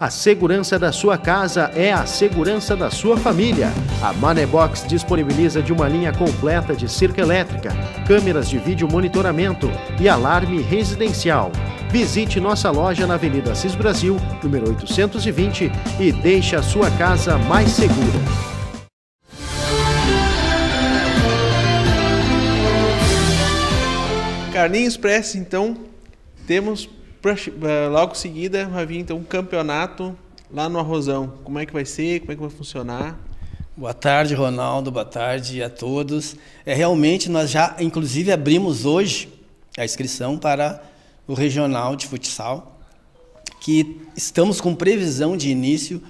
A segurança da sua casa é a segurança da sua família. A Manebox disponibiliza de uma linha completa de cerca elétrica, câmeras de vídeo monitoramento e alarme residencial. Visite nossa loja na Avenida Assis Brasil, número 820 e deixe a sua casa mais segura. Carlinhos Express, então, temos é, logo em seguida vai vir então um campeonato lá no Arrozão. Como é que vai ser? Como é que vai funcionar? Boa tarde, Ronaldo. Boa tarde a todos. É realmente nós já, inclusive, abrimos hoje a inscrição para o regional de futsal, que estamos com previsão de início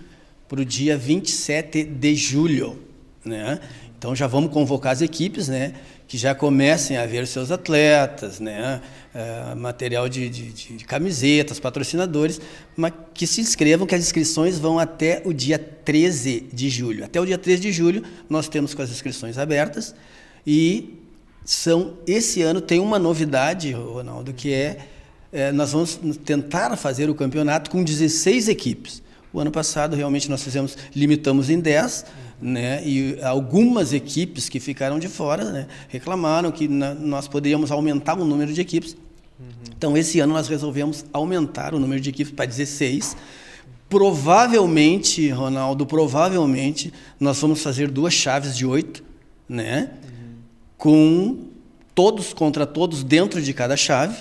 para o dia 27 de julho. Né? Então já vamos convocar as equipes, né? Que já comecem a ver seus atletas, né? Uh, material de, de, de, camisetas, patrocinadores, mas que se inscrevam, que as inscrições vão até o dia 13 de julho. Até o dia 13 de julho nós temos com as inscrições abertas e são esse ano tem uma novidade, Ronaldo, que é, é nós vamos tentar fazer o campeonato com 16 equipes ano passado, realmente, nós fizemos, limitamos em 10, né? E algumas equipes que ficaram de fora né? reclamaram que na, nós poderíamos aumentar o número de equipes. Uhum. Então, esse ano nós resolvemos aumentar o número de equipes para 16. Provavelmente, Ronaldo, provavelmente nós vamos fazer duas chaves de oito, né? Uhum. Com todos contra todos dentro de cada chave,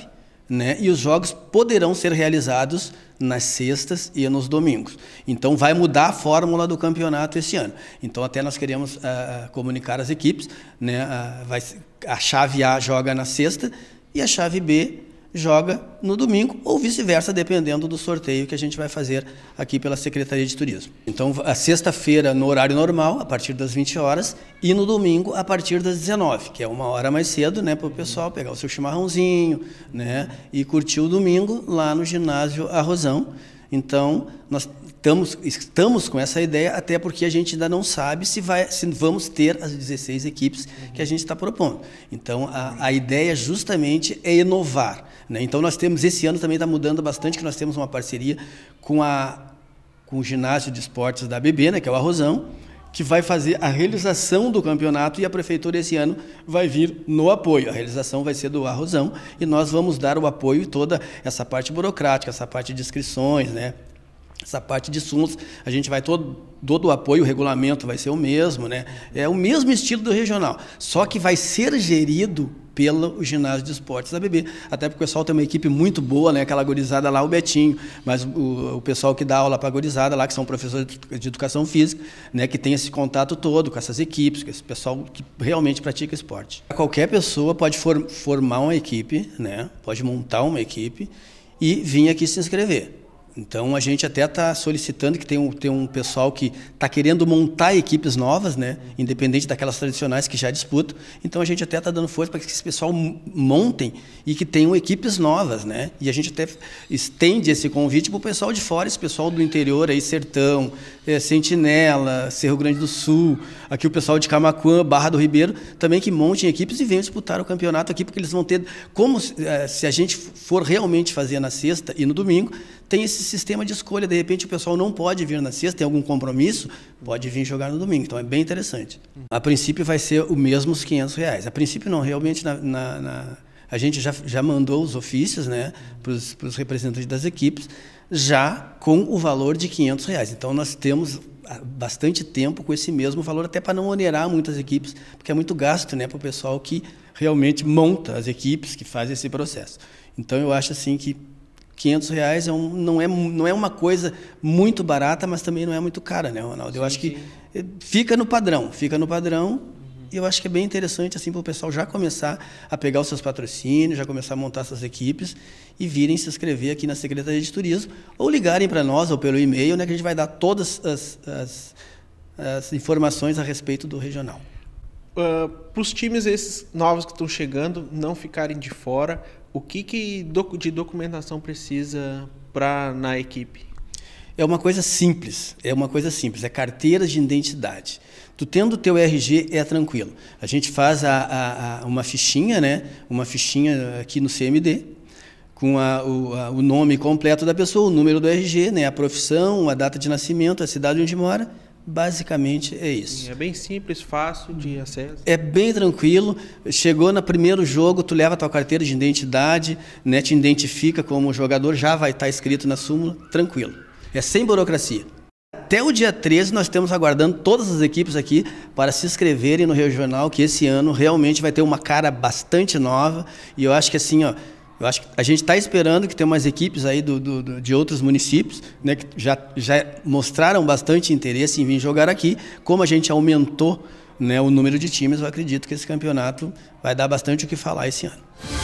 né? E os jogos poderão ser realizados nas sextas e nos domingos. Então vai mudar a fórmula do campeonato esse ano. Então até nós queremos uh, comunicar as equipes, né? Uh, vai, a chave A joga na sexta e a chave B joga no domingo ou vice-versa, dependendo do sorteio que a gente vai fazer aqui pela Secretaria de Turismo. Então, a sexta-feira no horário normal, a partir das 20 horas, e no domingo a partir das 19, que é uma hora mais cedo, né, para o pessoal pegar o seu chimarrãozinho, né, e curtir o domingo lá no ginásio Arrozão. Então, nós estamos, estamos com essa ideia, até porque a gente ainda não sabe se, vai, se vamos ter as 16 equipes uhum. que a gente está propondo. Então, a, a, ideia justamente é inovar. Né? Então, nós temos, esse ano também está mudando bastante, que nós temos uma parceria com, a, com o ginásio de esportes da ABB, né, que é o Arrozão, que vai fazer a realização do campeonato e a prefeitura esse ano vai vir no apoio. A realização vai ser do Arrozão e nós vamos dar o apoio e toda essa parte burocrática, essa parte de inscrições, né? Essa parte de sumos, a gente vai todo, todo o apoio, o regulamento vai ser o mesmo, né? É o mesmo estilo do regional, só que vai ser gerido pelo ginásio de esportes da BB. Até porque o pessoal tem uma equipe muito boa, né? aquela gorizada lá, o Betinho, mas o, o pessoal que dá aula para a gorizada lá, que são professores de educação física, né? que tem esse contato todo com essas equipes, com esse pessoal que realmente pratica esporte. Qualquer pessoa pode for, formar uma equipe, né? pode montar uma equipe e vir aqui se inscrever. Então a gente até está solicitando que tem um, tem um pessoal que está querendo montar equipes novas, né? independente daquelas tradicionais que já disputam. Então a gente até está dando força para que esse pessoal montem e que tenham equipes novas. Né? E a gente até estende esse convite para o pessoal de fora, esse pessoal do interior, aí, sertão, é, Sentinela, Cerro Grande do Sul, aqui o pessoal de Camacuã, Barra do Ribeiro, também que montem equipes e venham disputar o campeonato aqui, porque eles vão ter, como é, se a gente for realmente fazer na sexta e no domingo, tem esse sistema de escolha, de repente o pessoal não pode vir na sexta, tem algum compromisso, pode vir jogar no domingo, então é bem interessante. A princípio vai ser o mesmo os 500 reais, a princípio não, realmente na, na a gente já, já mandou os ofícios né, para os representantes das equipes, já com o valor de 500 reais. Então, nós temos ah, bastante tempo com esse mesmo valor, até para não onerar muitas equipes, porque é muito gasto né, para o pessoal que realmente monta as equipes, que faz esse processo. Então, eu acho assim que 500 reais é um, não, é, não é uma coisa muito barata, mas também não é muito cara, né, Ronaldo? Eu sim, acho que fica no padrão, fica no padrão eu acho que é bem interessante assim para o pessoal já começar a pegar os seus patrocínios, já começar a montar suas equipes e virem se inscrever aqui na Secretaria de Turismo ou ligarem para nós ou pelo e-mail, né, que a gente vai dar todas as, as, as informações a respeito do regional. Uh, ah, para os times esses novos que estão chegando não ficarem de fora, o que, que de documentação precisa para na equipe? É uma coisa simples, é uma coisa simples, é carteira de identidade. Tu tendo o teu RG é tranquilo. A gente faz a, a, a uma fichinha, né? Uma fichinha aqui no CMD com a, o, a, o nome completo da pessoa, o número do RG, né? A profissão, a data de nascimento, a cidade onde mora. Basicamente é isso. É bem simples, fácil de acesso. É bem tranquilo. Chegou no primeiro jogo, tu leva a tua carteira de identidade, né, te identifica como jogador, já vai estar escrito na súmula, tranquilo. É sem burocracia. Até o dia 13 nós estamos aguardando todas as equipes aqui para se inscreverem no regional, que esse ano realmente vai ter uma cara bastante nova. E eu acho que assim, ó, eu acho que a gente está esperando que tenha mais equipes aí do, do, de outros municípios, né, que já, já mostraram bastante interesse em vir jogar aqui. Como a gente aumentou né, o número de times, eu acredito que esse campeonato vai dar bastante o que falar esse ano.